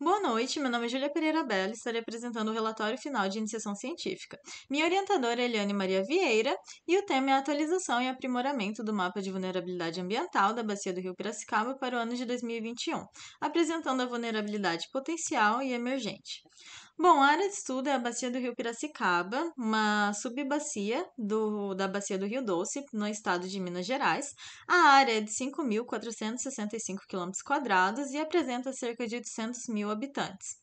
Boa noite, meu nome é Júlia Pereira Bela e estarei apresentando o relatório final de iniciação científica. Minha orientadora é Eliane Maria Vieira e o tema é a atualização e aprimoramento do mapa de vulnerabilidade ambiental da bacia do Rio Piracicaba para o ano de 2021, apresentando a vulnerabilidade potencial e emergente. Bom, a área de estudo é a bacia do rio Piracicaba, uma subbacia do, da bacia do Rio Doce, no estado de Minas Gerais. A área é de 5.465 km e apresenta cerca de 800 mil habitantes.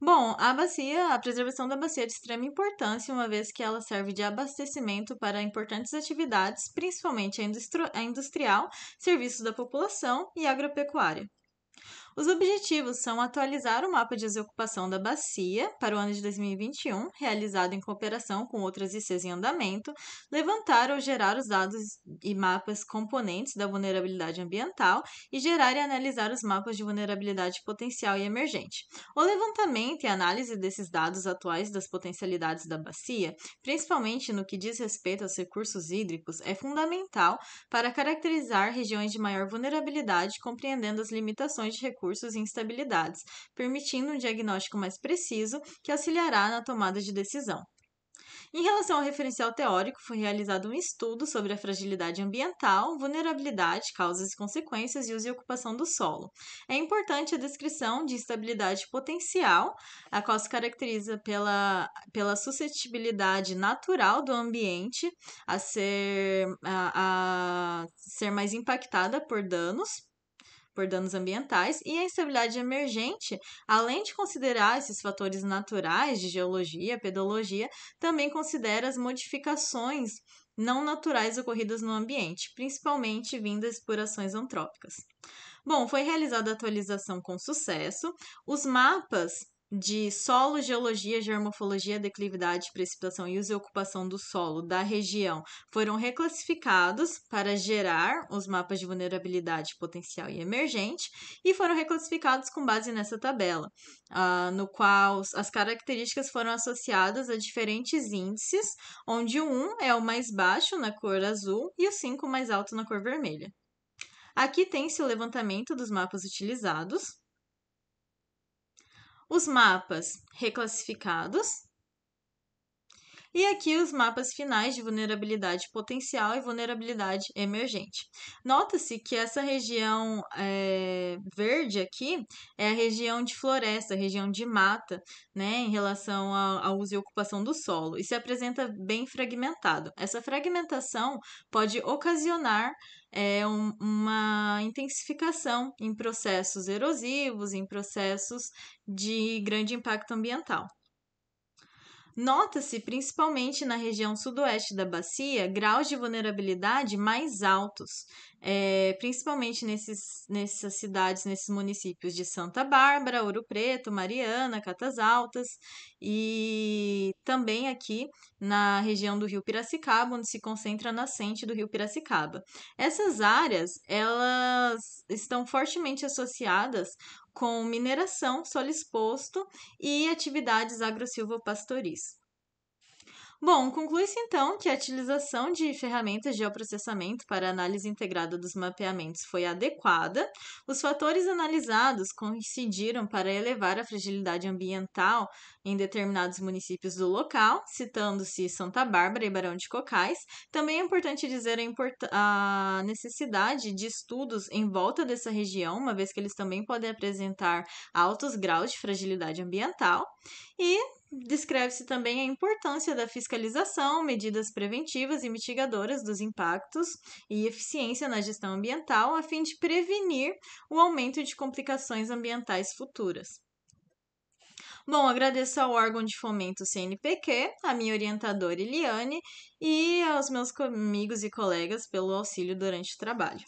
Bom, a bacia, a preservação da bacia é de extrema importância, uma vez que ela serve de abastecimento para importantes atividades, principalmente a industrial, serviços da população e agropecuária. Os objetivos são atualizar o mapa de desocupação da bacia para o ano de 2021, realizado em cooperação com outras ICs em andamento, levantar ou gerar os dados e mapas componentes da vulnerabilidade ambiental e gerar e analisar os mapas de vulnerabilidade potencial e emergente. O levantamento e análise desses dados atuais das potencialidades da bacia, principalmente no que diz respeito aos recursos hídricos, é fundamental para caracterizar regiões de maior vulnerabilidade, compreendendo as limitações de recursos recursos e instabilidades, permitindo um diagnóstico mais preciso que auxiliará na tomada de decisão. Em relação ao referencial teórico, foi realizado um estudo sobre a fragilidade ambiental, vulnerabilidade, causas e consequências e uso e ocupação do solo. É importante a descrição de instabilidade potencial, a qual se caracteriza pela, pela suscetibilidade natural do ambiente a ser, a, a ser mais impactada por danos por danos ambientais, e a instabilidade emergente, além de considerar esses fatores naturais de geologia, pedologia, também considera as modificações não naturais ocorridas no ambiente, principalmente vindas por ações antrópicas. Bom, foi realizada a atualização com sucesso. Os mapas de solo, geologia, geomorfologia, declividade, precipitação e uso e ocupação do solo da região foram reclassificados para gerar os mapas de vulnerabilidade potencial e emergente e foram reclassificados com base nessa tabela, uh, no qual as características foram associadas a diferentes índices, onde o 1 é o mais baixo na cor azul e o 5 mais alto na cor vermelha. Aqui tem-se o levantamento dos mapas utilizados, os mapas reclassificados, e aqui os mapas finais de vulnerabilidade potencial e vulnerabilidade emergente. Nota-se que essa região é, verde aqui é a região de floresta, região de mata, né, em relação ao uso e ocupação do solo, e se apresenta bem fragmentado. Essa fragmentação pode ocasionar é um, uma intensificação em processos erosivos, em processos de grande impacto ambiental. Nota-se, principalmente na região sudoeste da bacia, graus de vulnerabilidade mais altos, é, principalmente nesses, nessas cidades, nesses municípios de Santa Bárbara, Ouro Preto, Mariana, Catas Altas e também aqui na região do Rio Piracicaba, onde se concentra a nascente do Rio Piracicaba. Essas áreas, elas estão fortemente associadas com mineração, solo exposto e atividades agrosilvopastoris. Bom, conclui-se então que a utilização de ferramentas de geoprocessamento para análise integrada dos mapeamentos foi adequada, os fatores analisados coincidiram para elevar a fragilidade ambiental em determinados municípios do local, citando-se Santa Bárbara e Barão de Cocais. Também é importante dizer a, import a necessidade de estudos em volta dessa região, uma vez que eles também podem apresentar altos graus de fragilidade ambiental. E Descreve-se também a importância da fiscalização, medidas preventivas e mitigadoras dos impactos e eficiência na gestão ambiental, a fim de prevenir o aumento de complicações ambientais futuras. Bom, agradeço ao órgão de fomento CNPq, a minha orientadora Eliane e aos meus amigos e colegas pelo auxílio durante o trabalho.